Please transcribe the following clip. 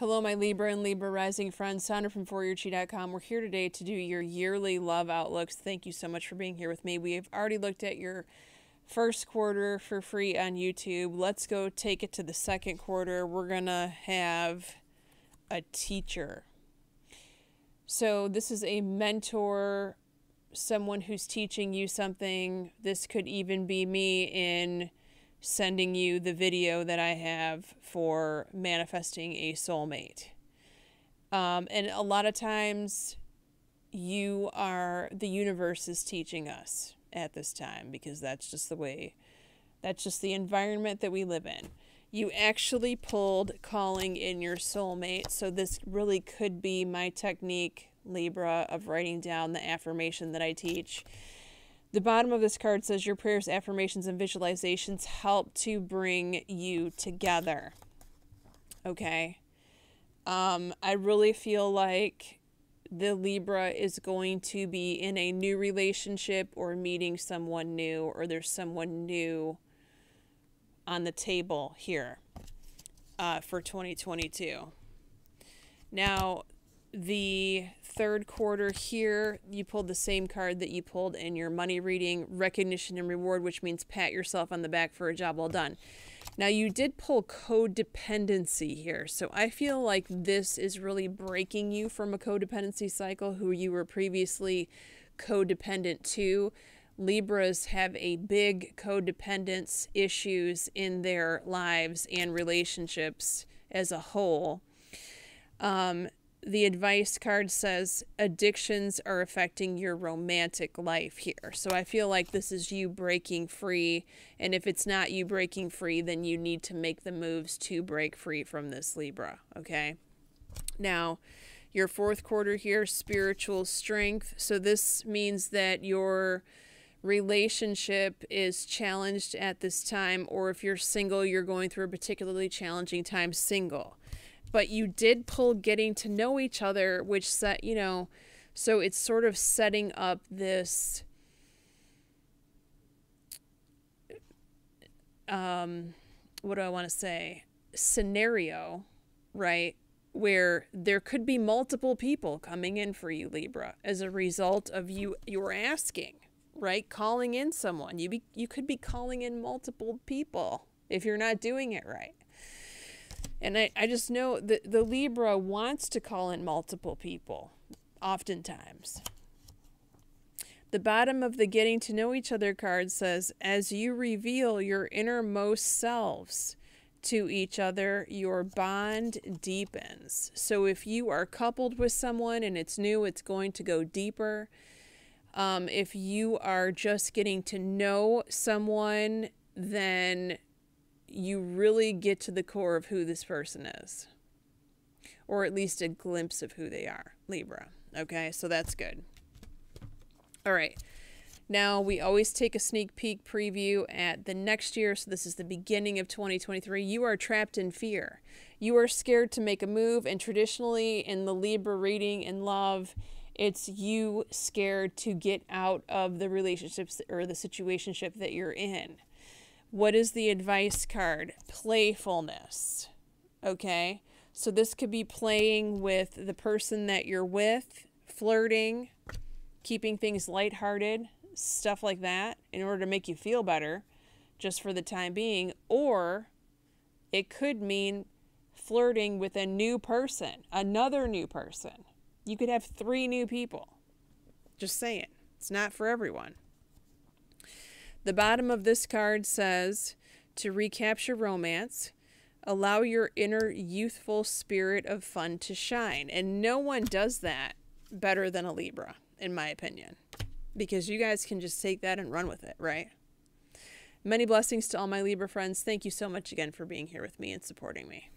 Hello, my Libra and Libra rising friends. Sandra from ForYourChi.com. We're here today to do your yearly love outlooks. Thank you so much for being here with me. We have already looked at your first quarter for free on YouTube. Let's go take it to the second quarter. We're going to have a teacher. So, this is a mentor, someone who's teaching you something. This could even be me in sending you the video that I have for manifesting a soulmate. Um, and a lot of times, you are the universe is teaching us at this time because that's just the way, that's just the environment that we live in. You actually pulled calling in your soulmate, so this really could be my technique, Libra, of writing down the affirmation that I teach the bottom of this card says your prayers, affirmations, and visualizations help to bring you together. Okay. Um, I really feel like the Libra is going to be in a new relationship or meeting someone new, or there's someone new on the table here uh, for 2022. Now, the third quarter here, you pulled the same card that you pulled in your money reading, recognition and reward, which means pat yourself on the back for a job well done. Now, you did pull codependency here, so I feel like this is really breaking you from a codependency cycle who you were previously codependent to. Libras have a big codependence issues in their lives and relationships as a whole. Um, the advice card says addictions are affecting your romantic life here. So I feel like this is you breaking free. And if it's not you breaking free, then you need to make the moves to break free from this Libra. Okay. Now, your fourth quarter here, spiritual strength. So this means that your relationship is challenged at this time, or if you're single, you're going through a particularly challenging time single but you did pull getting to know each other, which set, you know, so it's sort of setting up this. Um, what do I want to say? Scenario, right? Where there could be multiple people coming in for you, Libra, as a result of you you're asking, right? Calling in someone. You be, you could be calling in multiple people if you're not doing it right. And I, I just know that the Libra wants to call in multiple people, oftentimes. The bottom of the Getting to Know Each Other card says, As you reveal your innermost selves to each other, your bond deepens. So if you are coupled with someone and it's new, it's going to go deeper. Um, if you are just getting to know someone, then you really get to the core of who this person is, or at least a glimpse of who they are, Libra. Okay, so that's good. All right. Now, we always take a sneak peek preview at the next year, so this is the beginning of 2023. You are trapped in fear. You are scared to make a move, and traditionally in the Libra reading in love, it's you scared to get out of the relationships or the situationship that you're in. What is the advice card? Playfulness. Okay. So this could be playing with the person that you're with, flirting, keeping things lighthearted, stuff like that in order to make you feel better just for the time being. Or it could mean flirting with a new person, another new person. You could have three new people. Just saying, it's not for everyone. The bottom of this card says to recapture romance, allow your inner youthful spirit of fun to shine. And no one does that better than a Libra, in my opinion, because you guys can just take that and run with it, right? Many blessings to all my Libra friends. Thank you so much again for being here with me and supporting me.